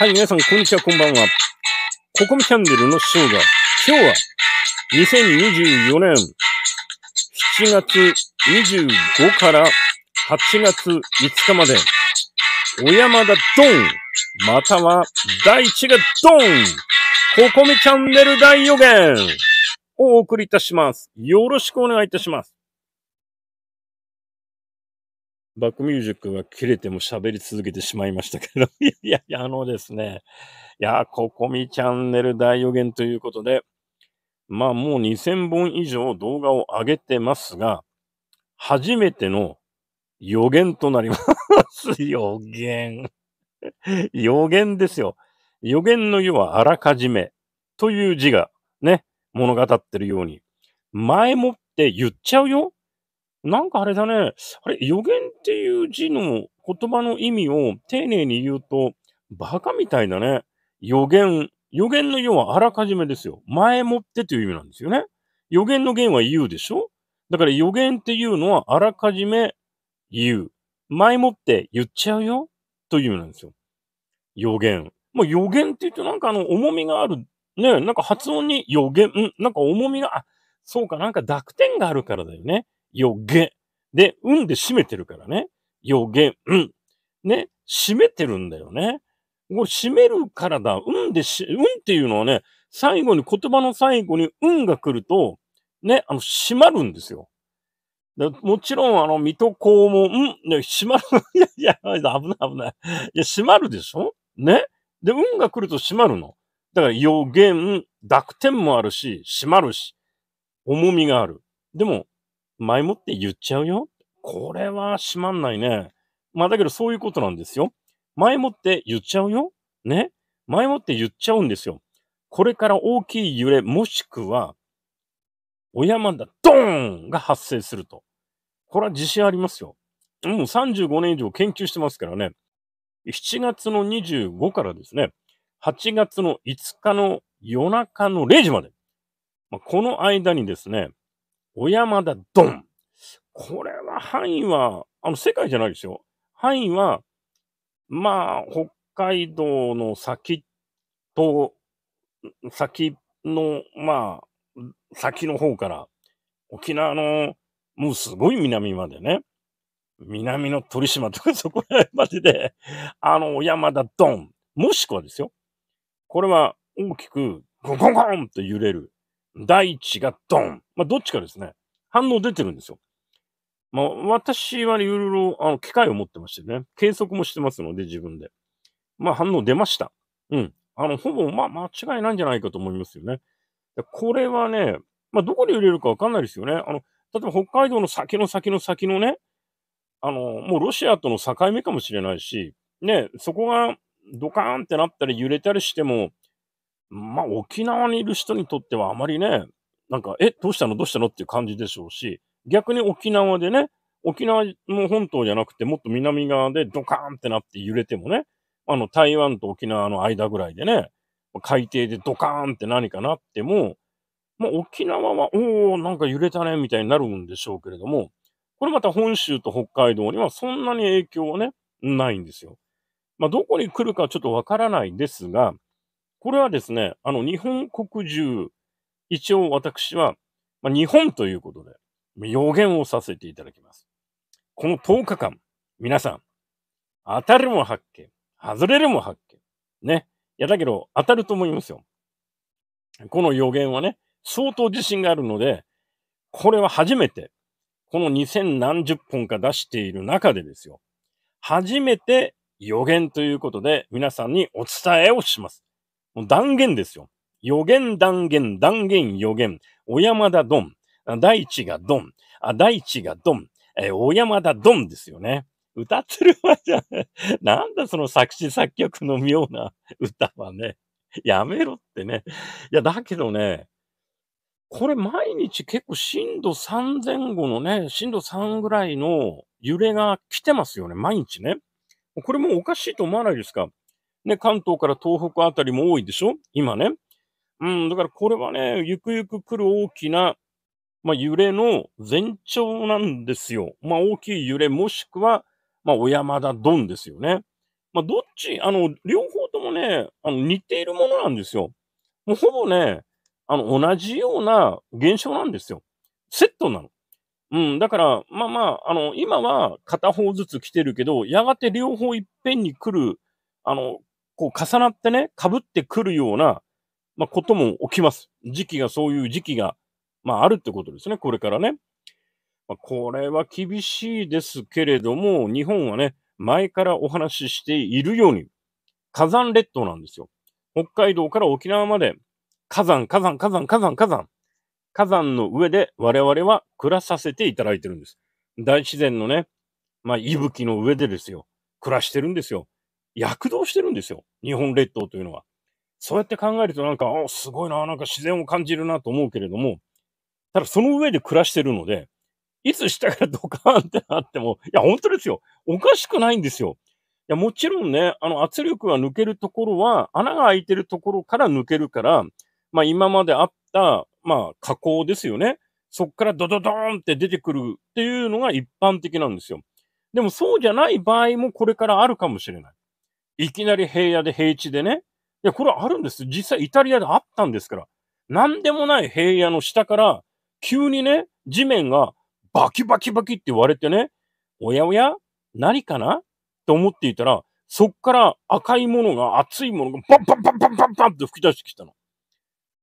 はい、皆さん、こんにちは、こんばんは。ココミチャンネルのショーが、今日は、2024年7月25から8月5日まで、小山田ドン、または、大地がドン、ココミチャンネル大予言をお送りいたします。よろしくお願いいたします。バックミュージックが切れても喋り続けてしまいましたけど、いやいや、あのですね、いや、ここみチャンネル大予言ということで、まあもう2000本以上動画を上げてますが、初めての予言となります。予言。予言ですよ。予言の世はあらかじめという字がね、物語ってるように、前もって言っちゃうよなんかあれだね。あれ、予言っていう字の言葉の意味を丁寧に言うと、バカみたいだね。予言。予言の要はあらかじめですよ。前もってという意味なんですよね。予言の言は言うでしょだから予言っていうのはあらかじめ言う。前もって言っちゃうよという意味なんですよ。予言。もう予言って言うとなんかあの重みがある。ね、なんか発音に予言、んなんか重みが、あ、そうか、なんか濁点があるからだよね。よげ。で、うんで締めてるからね。よげ、うん。ね、締めてるんだよね。もう締めるからだ。うんでし、うんっていうのはね、最後に、言葉の最後にうんが来ると、ね、あの、閉まるんですよ。もちろん、あの、水戸黄門、うん、ね、閉まる。いや、いや、危ない、危ない。いや、閉まるでしょね。で、運が来ると閉まるの。だから、予言、濁点もあるし、閉まるし、重みがある。でも、前もって言っちゃうよ。これは閉まんないね。まあだけどそういうことなんですよ。前もって言っちゃうよ。ね。前もって言っちゃうんですよ。これから大きい揺れ、もしくは、お山だ、ドーンが発生すると。これは自信ありますよ。もう35年以上研究してますからね。7月の25からですね、8月の5日の夜中の0時まで。まあ、この間にですね、小山田ドン。これは範囲は、あの、世界じゃないですよ。範囲は、まあ、北海道の先と、先の、まあ、先の方から、沖縄の、もうすごい南までね、南の鳥島とかそこら辺までで、あの、小山田ドン。もしくはですよ。これは大きく、ゴゴンゴンと揺れる。大地がドン。まあ、どっちかですね。反応出てるんですよ。まあ、私はいろいろ、あの、機械を持ってましてね、計測もしてますので、自分で。まあ、反応出ました。うん。あの、ほぼ、まあ、間違いないんじゃないかと思いますよね。これはね、まあ、どこで売れるかわかんないですよね。あの、例えば北海道の先の先の先のね、あの、もうロシアとの境目かもしれないし、ね、そこがドカーンってなったり揺れたりしても、まあ、沖縄にいる人にとってはあまりね、なんか、え、どうしたのどうしたのっていう感じでしょうし、逆に沖縄でね、沖縄の本島じゃなくて、もっと南側でドカーンってなって揺れてもね、あの、台湾と沖縄の間ぐらいでね、海底でドカーンって何かなっても、まあ、沖縄は、おおなんか揺れたね、みたいになるんでしょうけれども、これまた本州と北海道にはそんなに影響はね、ないんですよ。まあ、どこに来るかちょっとわからないですが、これはですね、あの、日本国中、一応私は、まあ、日本ということで、予言をさせていただきます。この10日間、皆さん、当たるも発見、外れるも発見。ね。いや、だけど、当たると思いますよ。この予言はね、相当自信があるので、これは初めて、この2000何十本か出している中でですよ。初めて予言ということで皆さんにお伝えをします。もう断言ですよ。予言断言、断言予言。小山田ドン。大地がドン。大地がドン。え小山田ドンですよね。歌ってるわじゃね。なんだその作詞作曲の妙な 歌はね。やめろってね。いや、だけどね、これ毎日結構震度3前後のね、震度3ぐらいの揺れが来てますよね、毎日ね。これもうおかしいと思わないですかね、関東から東北あたりも多いでしょ今ね。うん、だからこれはね、ゆくゆく来る大きな、まあ、揺れの前兆なんですよ。まあ、大きい揺れ、もしくは、まあ、小山田ドンですよね。まあ、どっち、あの、両方ともね、あの似ているものなんですよ。もうほぼね、あの、同じような現象なんですよ。セットなの。うん、だから、まあまあ、あの、今は片方ずつ来てるけど、やがて両方いっぺんに来る、あの、こう重なってね、被ってくるような、まあ、ことも起きます。時期が、そういう時期が、まあ、あるってことですね、これからね。まあ、これは厳しいですけれども、日本はね、前からお話ししているように、火山列島なんですよ。北海道から沖縄まで、火山、火山、火山、火山、火山。火山の上で我々は暮らさせていただいてるんです。大自然のね、まあ、息吹の上でですよ、暮らしてるんですよ。躍動してるんですよ。日本列島というのは。そうやって考えるとなんか、あすごいな、なんか自然を感じるなと思うけれども、ただその上で暮らしてるので、いつ下からドカーンってなっても、いや、本当ですよ。おかしくないんですよ。いや、もちろんね、あの、圧力が抜けるところは、穴が開いてるところから抜けるから、まあ、今まであった、まあ、加工ですよね。そこからドドドーンって出てくるっていうのが一般的なんですよ。でもそうじゃない場合もこれからあるかもしれない。いきなり平野で平地でね。いや、これあるんです。実際イタリアであったんですから。なんでもない平野の下から、急にね、地面がバキバキバキって言われてね、おやおや何かなって思っていたら、そっから赤いものが、熱いものが、バンバンバンバンバンバンって吹き出してきたの。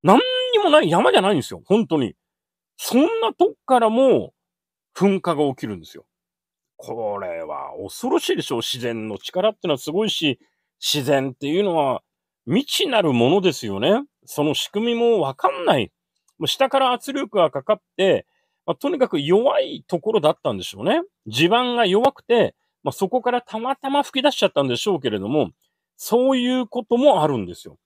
何にもない山じゃないんですよ。本当に。そんなとこからも、噴火が起きるんですよ。これは恐ろしいでしょう。自然の力ってのはすごいし、自然っていうのは未知なるものですよね。その仕組みもわかんない。下から圧力がかかって、まあ、とにかく弱いところだったんでしょうね。地盤が弱くて、まあ、そこからたまたま吹き出しちゃったんでしょうけれども、そういうこともあるんですよ。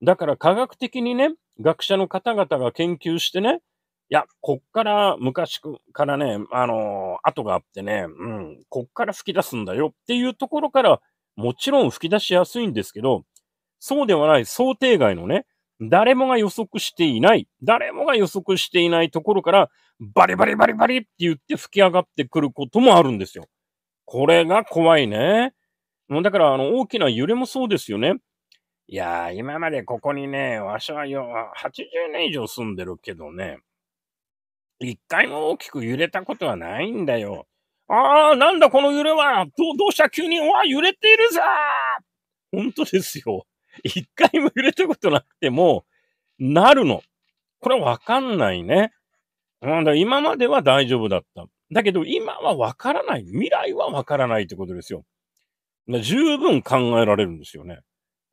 だから科学的にね、学者の方々が研究してね、や、こっから昔からね、あのー、後があってね、うん、こっから吹き出すんだよっていうところから、もちろん吹き出しやすいんですけど、そうではない想定外のね、誰もが予測していない、誰もが予測していないところから、バリバリバリバリって言って吹き上がってくることもあるんですよ。これが怖いね。だから、あの、大きな揺れもそうですよね。いやー、今までここにね、わしはよ80年以上住んでるけどね、一回も大きく揺れたことはないんだよ。ああ、なんだこの揺れはどどうした急にわ揺れているぞ本当ですよ。一回も揺れたことなくても、なるの。これわかんないね。うんだ今までは大丈夫だった。だけど今はわからない。未来はわからないってことですよ。十分考えられるんですよね。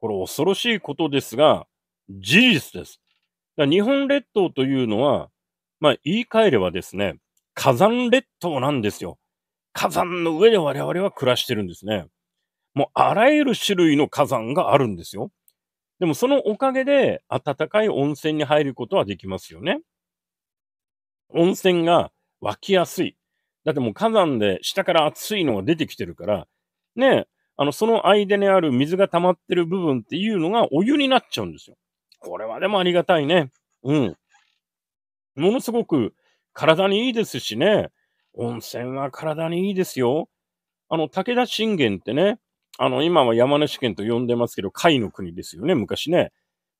これ恐ろしいことですが、事実です。日本列島というのは、まあ、言い換えればですね、火山列島なんですよ。火山の上で我々は暮らしてるんですね。もうあらゆる種類の火山があるんですよ。でもそのおかげで暖かい温泉に入ることはできますよね。温泉が湧きやすい。だってもう火山で下から熱いのが出てきてるから、ね、あの、その間にある水が溜まってる部分っていうのがお湯になっちゃうんですよ。これはでもありがたいね。うん。ものすごく体にいいですしね、温泉は体にいいですよ。あの、武田信玄ってね、あの、今は山梨県と呼んでますけど、海の国ですよね、昔ね。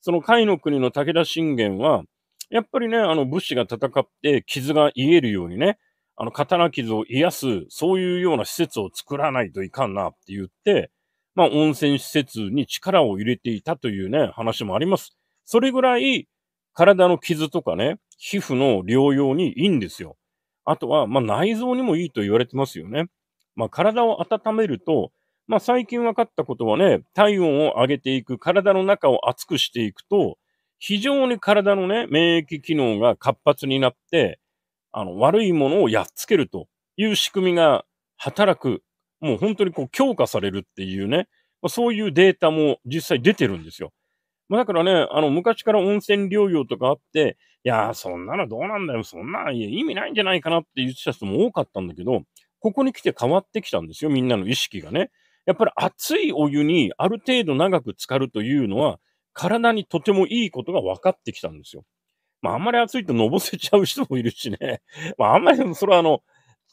その海の国の武田信玄は、やっぱりね、あの、武士が戦って傷が癒えるようにね、あの、刀傷を癒す、そういうような施設を作らないといかんなって言って、まあ、温泉施設に力を入れていたというね、話もあります。それぐらい、体の傷とかね、皮膚の療養にいいんですよ。あとは、まあ、内臓にもいいと言われてますよね。まあ、体を温めると、まあ、最近分かったことはね、体温を上げていく、体の中を熱くしていくと、非常に体のね、免疫機能が活発になって、あの、悪いものをやっつけるという仕組みが働く、もう本当にこう強化されるっていうね、まあ、そういうデータも実際出てるんですよ。まあ、だからね、あの、昔から温泉療養とかあって、いやー、そんなのどうなんだよ、そんな、いや、意味ないんじゃないかなって言ってた人も多かったんだけど、ここに来て変わってきたんですよ、みんなの意識がね。やっぱり熱いお湯にある程度長く浸かるというのは、体にとてもいいことが分かってきたんですよ。まあ、あんまり熱いとのぼせちゃう人もいるしね。まあ、あんまり、それはあの、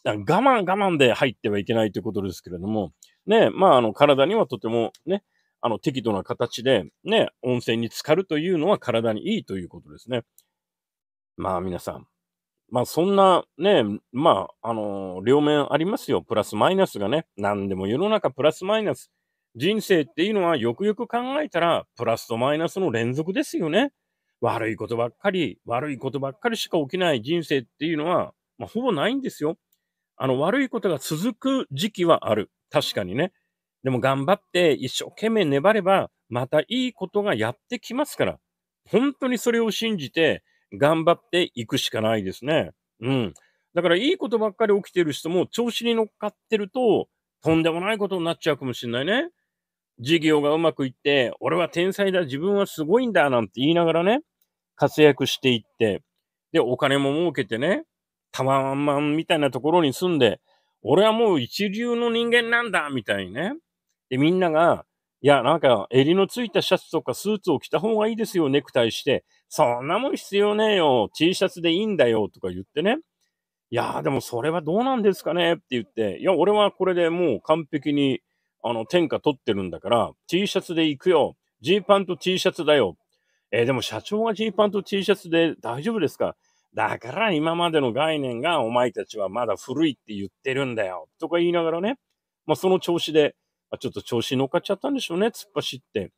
我慢我慢で入ってはいけないということですけれども、ね、まあ、あの、体にはとてもね、あの、適度な形で、ね、温泉に浸かるというのは体にいいということですね。まあ、皆さん。まあ、そんな、ね、まあ、あのー、両面ありますよ。プラスマイナスがね。何でも世の中プラスマイナス。人生っていうのはよくよく考えたら、プラスとマイナスの連続ですよね。悪いことばっかり、悪いことばっかりしか起きない人生っていうのは、まあ、ほぼないんですよ。あの、悪いことが続く時期はある。確かにね。でも頑張って一生懸命粘れば、またいいことがやってきますから、本当にそれを信じて頑張っていくしかないですね。うん。だからいいことばっかり起きてる人も調子に乗っかってると、とんでもないことになっちゃうかもしれないね。事業がうまくいって、俺は天才だ、自分はすごいんだ、なんて言いながらね、活躍していって、で、お金も儲けてね、タワマンみたいなところに住んで、俺はもう一流の人間なんだ、みたいにね、で、みんなが、いや、なんか、襟のついたシャツとかスーツを着た方がいいですよ、ネクタイして。そんなもん必要ねえよ、T シャツでいいんだよ、とか言ってね。いやでもそれはどうなんですかねって言って、いや、俺はこれでもう完璧に、あの、天下取ってるんだから、T シャツで行くよ。ジーパンと T シャツだよ。えー、でも社長はジーパンと T シャツで大丈夫ですかだから今までの概念がお前たちはまだ古いって言ってるんだよ。とか言いながらね、まあその調子で、あ、ちょっと調子に乗っかっちゃったんでしょうね、突っ走って。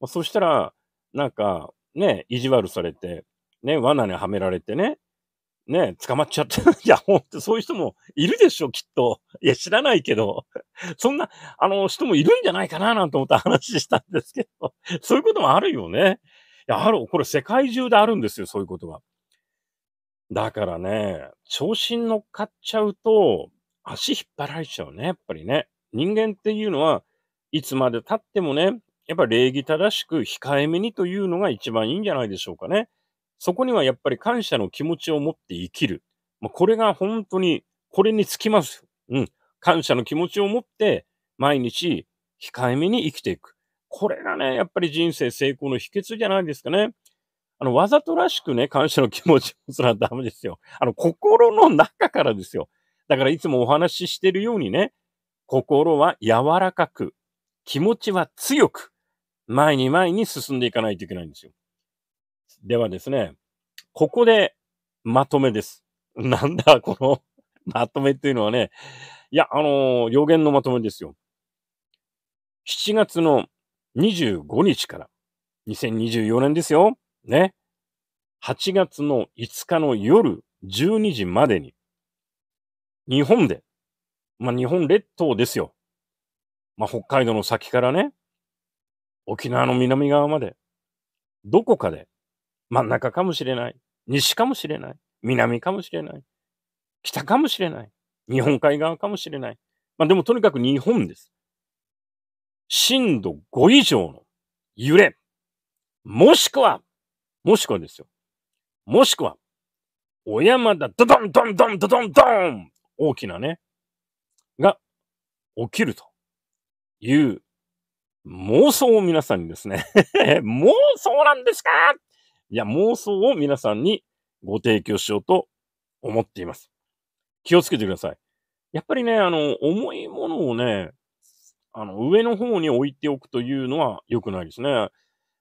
まあ、そしたら、なんか、ね、意地悪されて、ね、罠にはめられてね、ね、捕まっちゃった。いや、ほんと、そういう人もいるでしょ、きっと。いや、知らないけど。そんな、あの、人もいるんじゃないかな、なんて思った話したんですけど。そういうこともあるよね。いや、ある、これ世界中であるんですよ、そういうことが。だからね、調子に乗っかっちゃうと、足引っ張られちゃうね、やっぱりね。人間っていうのは、いつまで経ってもね、やっぱ礼儀正しく控えめにというのが一番いいんじゃないでしょうかね。そこにはやっぱり感謝の気持ちを持って生きる。まあ、これが本当に、これにつきます。うん。感謝の気持ちを持って、毎日控えめに生きていく。これがね、やっぱり人生成功の秘訣じゃないですかね。あの、わざとらしくね、感謝の気持ちをすらダメですよ。あの、心の中からですよ。だからいつもお話ししてるようにね、心は柔らかく、気持ちは強く、前に前に進んでいかないといけないんですよ。ではですね、ここでまとめです。なんだ、この まとめっていうのはね、いや、あのー、予言のまとめですよ。7月の25日から、2024年ですよ。ね。8月の5日の夜12時までに、日本でまあ、日本列島ですよ。まあ、北海道の先からね、沖縄の南側まで、どこかで、真ん中かもしれない、西かもしれない、南かもしれない、北かもしれない、日本海側かもしれない。まあ、でもとにかく日本です。震度5以上の揺れ、もしくは、もしくはですよ。もしくは、小山田ドドンドンドンドドンドン大きなね、起きるという妄想を皆さんにですね 妄想なんですかいや、妄想を皆さんにご提供しようと思っています。気をつけてください。やっぱりね、あの、重いものをね、あの、上の方に置いておくというのは良くないですね。だ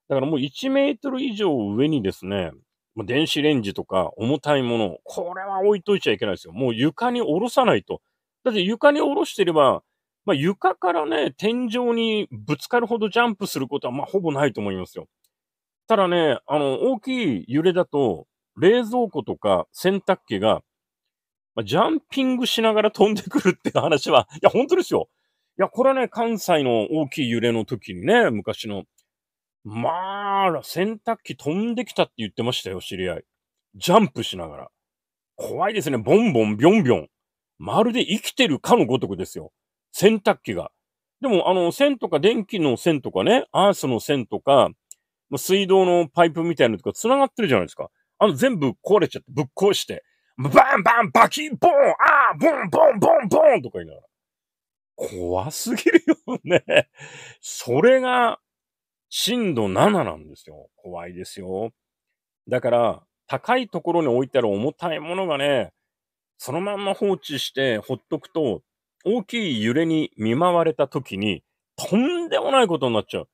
からもう1メートル以上上にですね、電子レンジとか重たいもの、これは置いといちゃいけないですよ。もう床に下ろさないと。だって床に下ろしてれば、まあ、床からね、天井にぶつかるほどジャンプすることは、まあ、ほぼないと思いますよ。ただね、あの、大きい揺れだと、冷蔵庫とか洗濯機が、まあ、ジャンピングしながら飛んでくるって話は、いや、本当ですよ。いや、これはね、関西の大きい揺れの時にね、昔の。まあ、洗濯機飛んできたって言ってましたよ、知り合い。ジャンプしながら。怖いですね。ボンボン、ビョンビョン。まるで生きてるかのごとくですよ。洗濯機が。でも、あの、線とか電気の線とかね、アースの線とか、水道のパイプみたいなのとか繋がってるじゃないですか。あの、全部壊れちゃって、ぶっ壊して、バンバンバキンボンああボンボンボンボンとか言いながら。怖すぎるよね。それが、震度7なんですよ。怖いですよ。だから、高いところに置いたら重たいものがね、そのまんま放置してほっとくと大きい揺れに見舞われた時に、とんでもないことになっちゃう。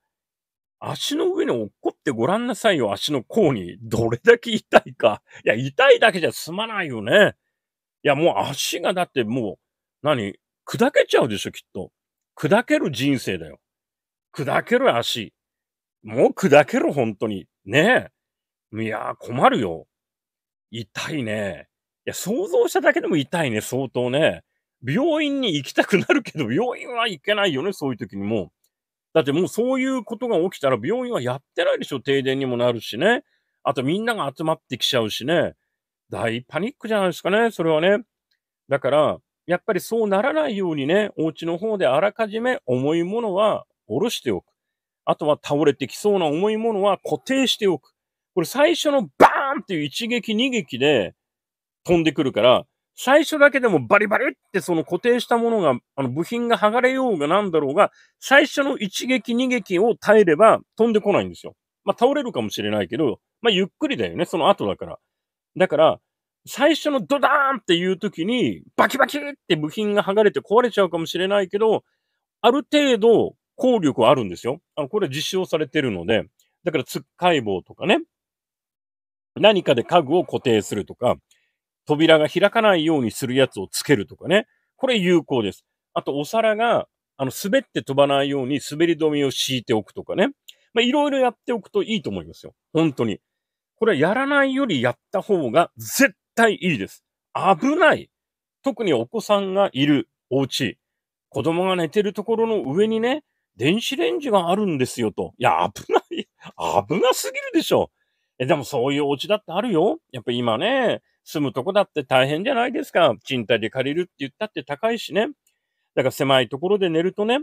足の上に落っこってごらんなさいよ、足の甲に。どれだけ痛いか。いや、痛いだけじゃ済まないよね。いや、もう足がだってもう、何砕けちゃうでしょ、きっと。砕ける人生だよ。砕ける足。もう砕ける、本当に。ねえ。いや困るよ。痛いね。いや、想像しただけでも痛いね、相当ね。病院に行きたくなるけど、病院は行けないよね、そういう時にも。だってもうそういうことが起きたら病院はやってないでしょ、停電にもなるしね。あとみんなが集まってきちゃうしね。大パニックじゃないですかね、それはね。だから、やっぱりそうならないようにね、お家の方であらかじめ重いものは下ろしておく。あとは倒れてきそうな重いものは固定しておく。これ最初のバーンっていう一撃二撃で飛んでくるから、最初だけでもバリバリってその固定したものが、あの部品が剥がれようがなんだろうが、最初の一撃二撃を耐えれば飛んでこないんですよ。まあ倒れるかもしれないけど、まあゆっくりだよね、その後だから。だから、最初のドダーンっていう時に、バキバキって部品が剥がれて壊れちゃうかもしれないけど、ある程度効力はあるんですよ。あのこれは実証されてるので、だからつっかい棒とかね、何かで家具を固定するとか、扉が開かないようにするやつをつけるとかね。これ有効です。あと、お皿が、あの、滑って飛ばないように滑り止めを敷いておくとかね。まあ、いろいろやっておくといいと思いますよ。本当に。これはやらないよりやった方が絶対いいです。危ない。特にお子さんがいるお家、子供が寝てるところの上にね、電子レンジがあるんですよと。いや、危ない。危なすぎるでしょ。え、でもそういうお家だってあるよ。やっぱ今ね、住むとこだって大変じゃないですか。賃貸で借りるって言ったって高いしね。だから狭いところで寝るとね、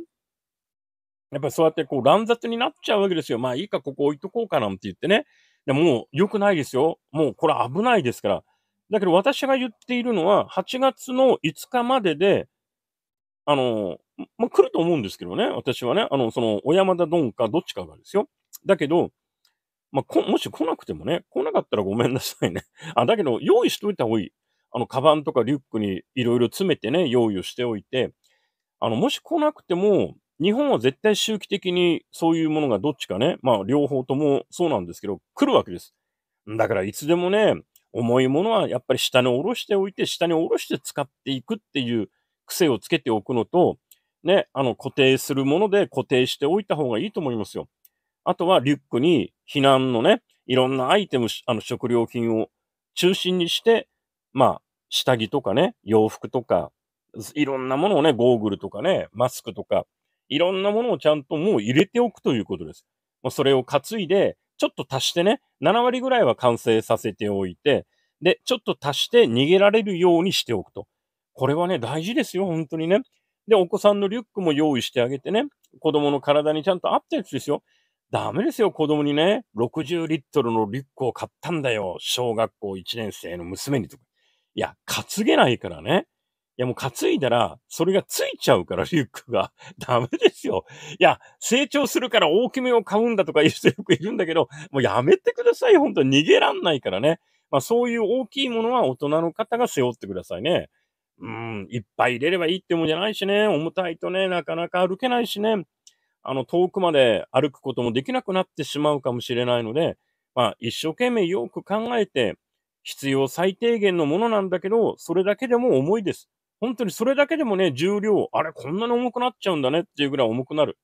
やっぱりそうやってこう乱雑になっちゃうわけですよ。まあいいか、ここ置いとこうかなんて言ってね。でもう良くないですよ。もうこれ危ないですから。だけど私が言っているのは、8月の5日までで、あの、まあ、来ると思うんですけどね。私はね、あの、その、小山田ドンかどっちかがですよ。だけど、まあ、もし来なくてもね、来なかったらごめんなさいね。あ、だけど、用意しといた方がいい。あの、カバンとかリュックにいろいろ詰めてね、用意をしておいて、あの、もし来なくても、日本は絶対周期的にそういうものがどっちかね、まあ、両方ともそうなんですけど、来るわけです。だから、いつでもね、重いものはやっぱり下に下ろしておいて、下に下ろして使っていくっていう癖をつけておくのと、ね、あの、固定するもので固定しておいた方がいいと思いますよ。あとはリュックに避難のね、いろんなアイテム、あの食料品を中心にして、まあ、下着とかね、洋服とか、いろんなものをね、ゴーグルとかね、マスクとか、いろんなものをちゃんともう入れておくということです。まそれを担いで、ちょっと足してね、7割ぐらいは完成させておいて、で、ちょっと足して逃げられるようにしておくと。これはね、大事ですよ、本当にね。で、お子さんのリュックも用意してあげてね、子供の体にちゃんと合ったやつですよ。ダメですよ、子供にね。60リットルのリュックを買ったんだよ。小学校1年生の娘にとか。いや、担げないからね。いや、もう担いだら、それがついちゃうから、リュックが。ダメですよ。いや、成長するから大きめを買うんだとか言う人よくいるんだけど、もうやめてください。本当逃げらんないからね。まあ、そういう大きいものは大人の方が背負ってくださいね。うん、いっぱい入れればいいってもんじゃないしね。重たいとね、なかなか歩けないしね。あの、遠くまで歩くこともできなくなってしまうかもしれないので、まあ、一生懸命よく考えて、必要最低限のものなんだけど、それだけでも重いです。本当にそれだけでもね、重量、あれ、こんなに重くなっちゃうんだねっていうぐらい重くなる。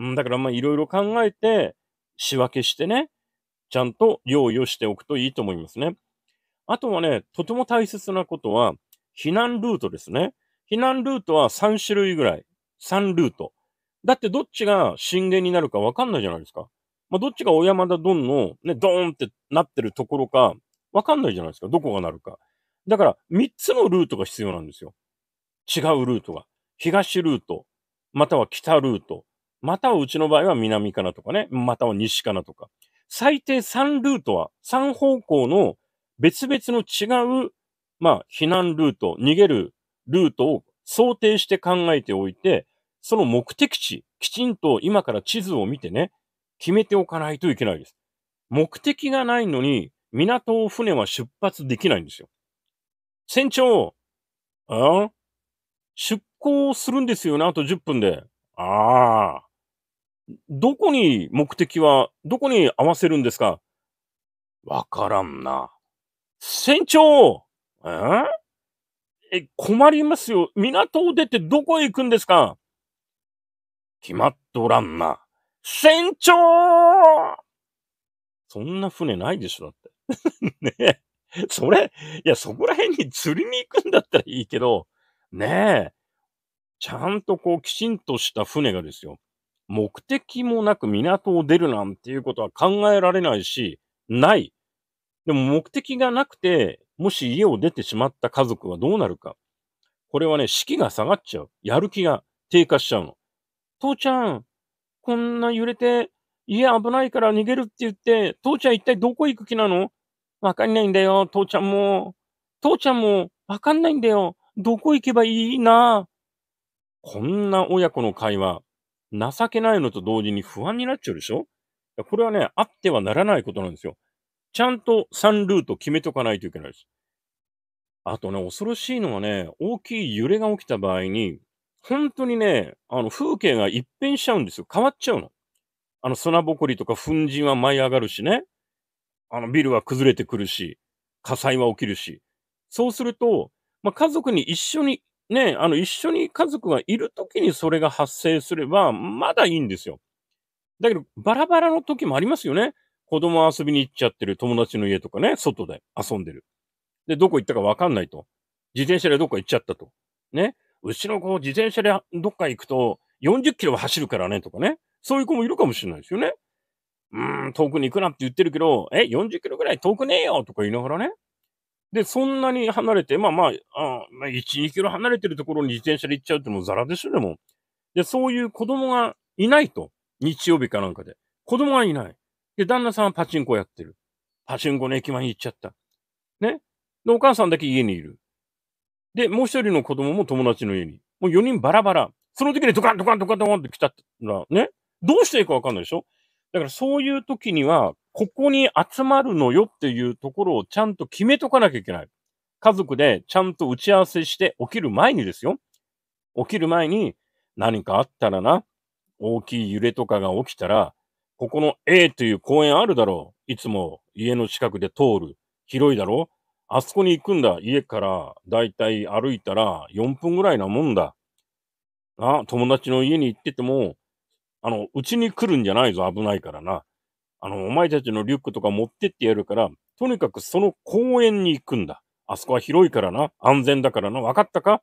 ん、だからまあ、いろいろ考えて、仕分けしてね、ちゃんと用意をしておくといいと思いますね。あとはね、とても大切なことは、避難ルートですね。避難ルートは3種類ぐらい。3ルート。だってどっちが震源になるかわかんないじゃないですか。まあ、どっちが小山田ドンのね、ドーンってなってるところか、わかんないじゃないですか。どこがなるか。だから、三つのルートが必要なんですよ。違うルートが。東ルート、または北ルート、またはうちの場合は南かなとかね、または西かなとか。最低三ルートは、三方向の別々の違う、まあ、避難ルート、逃げるルートを想定して考えておいて、その目的地、きちんと今から地図を見てね、決めておかないといけないです。目的がないのに、港を船は出発できないんですよ。船長、あ出港するんですよね、あと10分で。ああ。どこに目的は、どこに合わせるんですかわからんな。船長ええ、困りますよ。港を出てどこへ行くんですか決まっとらんな。船長そんな船ないでしょ、だって。ねえ。それ、いや、そこら辺に釣りに行くんだったらいいけど、ねえ。ちゃんとこう、きちんとした船がですよ。目的もなく港を出るなんていうことは考えられないし、ない。でも目的がなくて、もし家を出てしまった家族はどうなるか。これはね、士気が下がっちゃう。やる気が低下しちゃうの。父ちゃん、こんな揺れて、家危ないから逃げるって言って、父ちゃん一体どこ行く気なのわかんないんだよ、父ちゃんも。父ちゃんもわかんないんだよ。どこ行けばいいな。こんな親子の会話、情けないのと同時に不安になっちゃうでしょこれはね、あってはならないことなんですよ。ちゃんと3ルート決めとかないといけないです。あとね、恐ろしいのはね、大きい揺れが起きた場合に、本当にね、あの風景が一変しちゃうんですよ。変わっちゃうの。あの砂ぼこりとか粉塵は舞い上がるしね。あのビルは崩れてくるし、火災は起きるし。そうすると、まあ、家族に一緒に、ね、あの一緒に家族がいるときにそれが発生すれば、まだいいんですよ。だけど、バラバラの時もありますよね。子供遊びに行っちゃってる友達の家とかね、外で遊んでる。で、どこ行ったかわかんないと。自転車でどこか行っちゃったと。ね。うちの子、自転車でどっか行くと40キロ走るからねとかね。そういう子もいるかもしれないですよね。うん、遠くに行くなって言ってるけど、え、40キロぐらい遠くねえよとか言いながらね。で、そんなに離れて、まあまあ、あまあ、1、2キロ離れてるところに自転車で行っちゃうってもうザラでしょ、でも。で、そういう子供がいないと。日曜日かなんかで。子供がいない。で、旦那さんはパチンコやってる。パチンコの駅前に行っちゃった。ね。で、お母さんだけ家にいる。で、もう一人の子供も友達の家に。もう4人バラバラ。その時にドカンドカンドカンドカンって来たらね、どうしていいかわかんないでしょだからそういう時には、ここに集まるのよっていうところをちゃんと決めとかなきゃいけない。家族でちゃんと打ち合わせして起きる前にですよ。起きる前に何かあったらな、大きい揺れとかが起きたら、ここの A という公園あるだろう。いつも家の近くで通る。広いだろう。あそこに行くんだ。家からだいたい歩いたら4分ぐらいなもんだ。な、友達の家に行ってても、あの、うちに来るんじゃないぞ。危ないからな。あの、お前たちのリュックとか持ってってやるから、とにかくその公園に行くんだ。あそこは広いからな。安全だからな。わかったか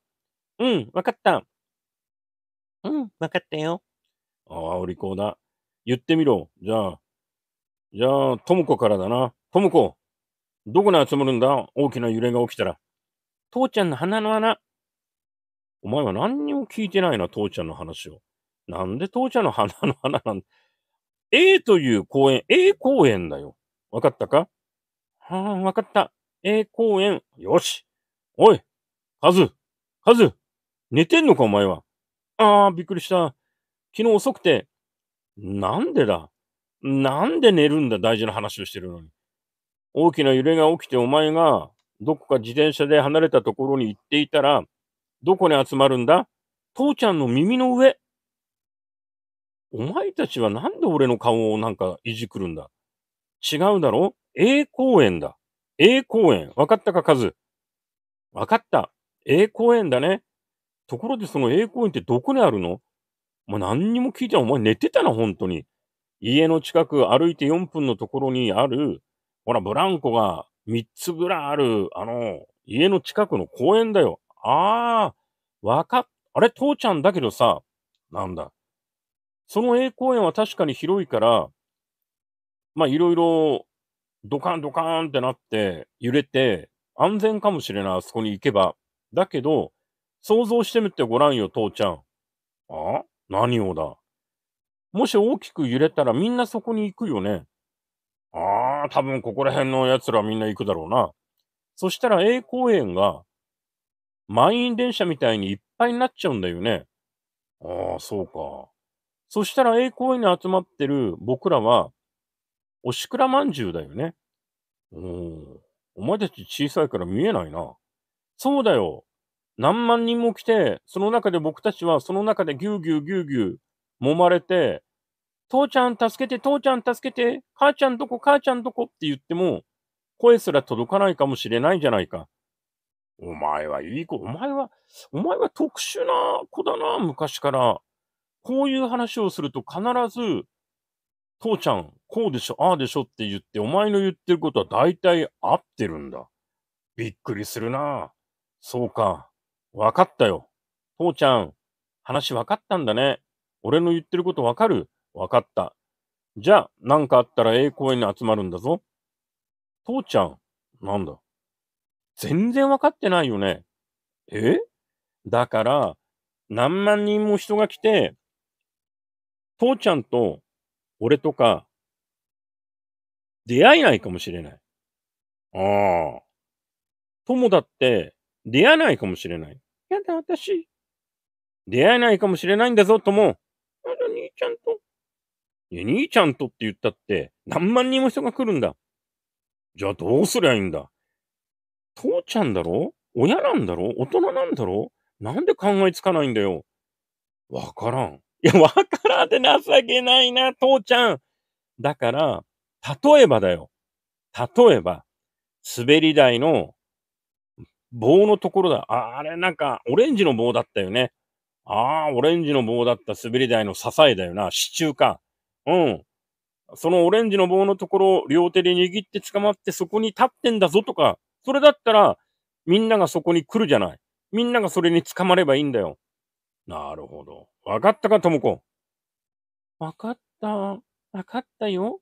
うん、わかった。うん、わかったよ。ああ、お利口だ。言ってみろ。じゃあ、じゃあ、ともこからだな。ともこ、どこに集まるんだ大きな揺れが起きたら。父ちゃんの鼻の穴。お前は何にも聞いてないな、父ちゃんの話を。なんで父ちゃんの鼻の穴なんだ ?A という公園、A 公園だよ。わかったかはあ、わかった。A 公園。よし。おい、カズ、カズ、寝てんのか、お前は。ああ、びっくりした。昨日遅くて。なんでだなんで寝るんだ、大事な話をしてるのに。大きな揺れが起きてお前がどこか自転車で離れたところに行っていたら、どこに集まるんだ父ちゃんの耳の上。お前たちはなんで俺の顔をなんかいじくるんだ違うだろ ?A 公園だ。A 公園。わかったか、カズ。わかった。A 公園だね。ところでその A 公園ってどこにあるのもう何にも聞いてない。お前寝てたな、本当に。家の近く歩いて4分のところにあるほら、ブランコが3つぐらいある、あの、家の近くの公園だよ。ああ、わかっ、あれ、父ちゃんだけどさ、なんだ。その A 公園は確かに広いから、まあ、いろいろ、ドカンドカンってなって、揺れて、安全かもしれない、あそこに行けば。だけど、想像してみてごらんよ、父ちゃん。あ何をだ。もし大きく揺れたらみんなそこに行くよね。ああ、多分ここら辺の奴らみんな行くだろうな。そしたら A 公園が満員電車みたいにいっぱいになっちゃうんだよね。ああ、そうか。そしたら A 公園に集まってる僕らは、おしくらまんじゅうだよね。うん。お前たち小さいから見えないな。そうだよ。何万人も来て、その中で僕たちはその中でぎゅうぎゅうぎゅうぎゅう揉まれて、父ちゃん助けて、父ちゃん助けて、母ちゃんどこ、母ちゃんどこって言っても、声すら届かないかもしれないじゃないか。お前はいい子、お前は、お前は特殊な子だな、昔から。こういう話をすると必ず、父ちゃん、こうでしょ、ああでしょって言って、お前の言ってることは大体合ってるんだ。びっくりするな。そうか。わかったよ。父ちゃん、話わかったんだね。俺の言ってることわかる。わかった。じゃあ、何かあったら A 公園に集まるんだぞ。父ちゃん、なんだ。全然わかってないよね。えだから、何万人も人が来て、父ちゃんと俺とか出会えないかもしれない。ああ。友だって出会えないかもしれない。やだ、私。出会えないかもしれないんだぞ、とも。やだ、兄ちゃんと。い兄ちゃんとって言ったって、何万人も人が来るんだ。じゃあどうすりゃいいんだ。父ちゃんだろ親なんだろ大人なんだろなんで考えつかないんだよ。わからん。いや、わからんって情けないな、父ちゃん。だから、例えばだよ。例えば、滑り台の棒のところだ。ああれなんか、オレンジの棒だったよね。ああ、オレンジの棒だった滑り台の支えだよな。支柱か。うん。そのオレンジの棒のところを両手で握って捕まってそこに立ってんだぞとか、それだったらみんながそこに来るじゃない。みんながそれに捕まればいいんだよ。なるほど。わかったか、ともこ。わかった。わかったよ。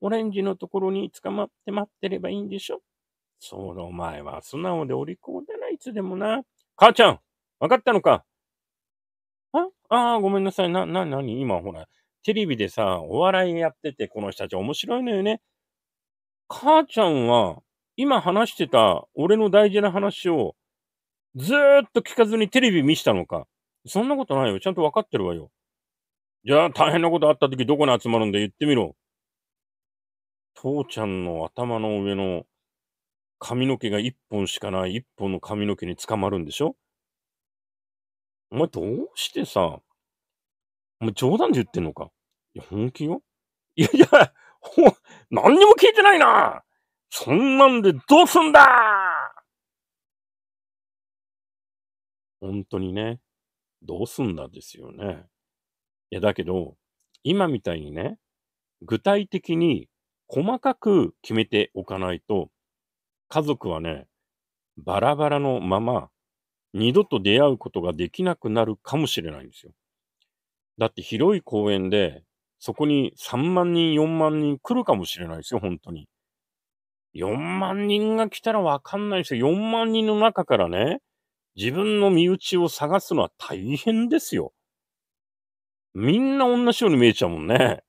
オレンジのところに捕まって待ってればいいんでしょそうだ、お前は素直でお利口だな、いつでもな。母ちゃん、わかったのかあああ、ごめんなさい。な、な、なに今、ほら、テレビでさ、お笑いやってて、この人たち面白いのよね。母ちゃんは、今話してた俺の大事な話を、ずーっと聞かずにテレビ見したのか。そんなことないよ。ちゃんとわかってるわよ。じゃあ大変なことあった時どこに集まるんだ言ってみろ。父ちゃんの頭の上の髪の毛が一本しかない一本の髪の毛に捕まるんでしょお前どうしてさ、もう冗談で言ってんのか。いや、本気よいやいや、ほ、何にも聞いてないなそんなんでどうすんだ本当にね、どうすんだですよね。いや、だけど、今みたいにね、具体的に細かく決めておかないと、家族はね、バラバラのまま、二度と出会うことができなくなるかもしれないんですよ。だって広い公園で、そこに3万人、4万人来るかもしれないですよ、本当に。4万人が来たらわかんないですよ。4万人の中からね、自分の身内を探すのは大変ですよ。みんな同じように見えちゃうもんね。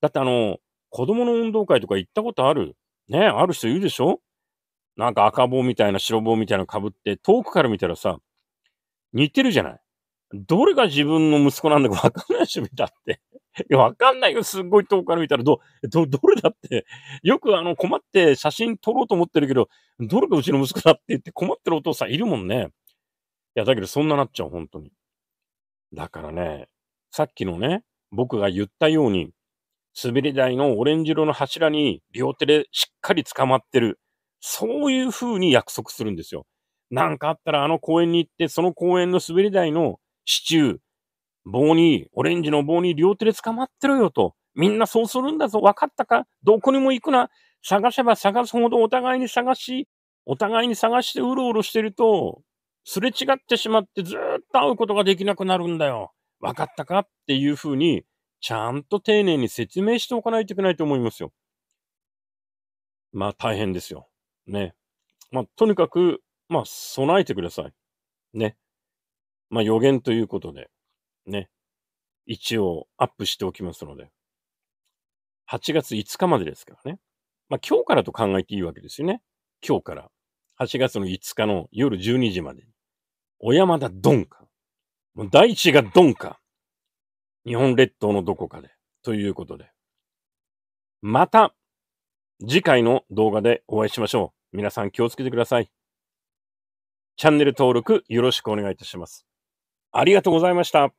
だってあの、子供の運動会とか行ったことあるね、ある人いるでしょなんか赤棒みたいな白棒みたいなの被って、遠くから見たらさ、似てるじゃないどれが自分の息子なんだかわかんないでしょ、見たって。いや、わかんないよ。すっごい遠くから見たら、ど、ど、どれだって。よくあの、困って写真撮ろうと思ってるけど、どれがうちの息子だって言って困ってるお父さんいるもんね。いや、だけどそんななっちゃう、本当に。だからね、さっきのね、僕が言ったように、滑り台のオレンジ色の柱に両手でしっかり捕まってる。そういう風に約束するんですよ。なんかあったらあの公園に行って、その公園の滑り台のシチュー、棒に、オレンジの棒に両手で捕まってろよと。みんなそうするんだぞ。分かったかどこにも行くな。探せば探すほどお互いに探し、お互いに探してうろうろしてると、すれ違ってしまってずっと会うことができなくなるんだよ。分かったかっていうふうに、ちゃんと丁寧に説明しておかないといけないと思いますよ。まあ大変ですよ。ね。まあとにかく、まあ備えてください。ね。まあ予言ということで、ね、一応アップしておきますので、8月5日までですからね。まあ今日からと考えていいわけですよね。今日から。8月の5日の夜12時まで。小山田ドンか。もう大地がドンか。日本列島のどこかで。ということで。また、次回の動画でお会いしましょう。皆さん気をつけてください。チャンネル登録よろしくお願いいたします。ありがとうございました。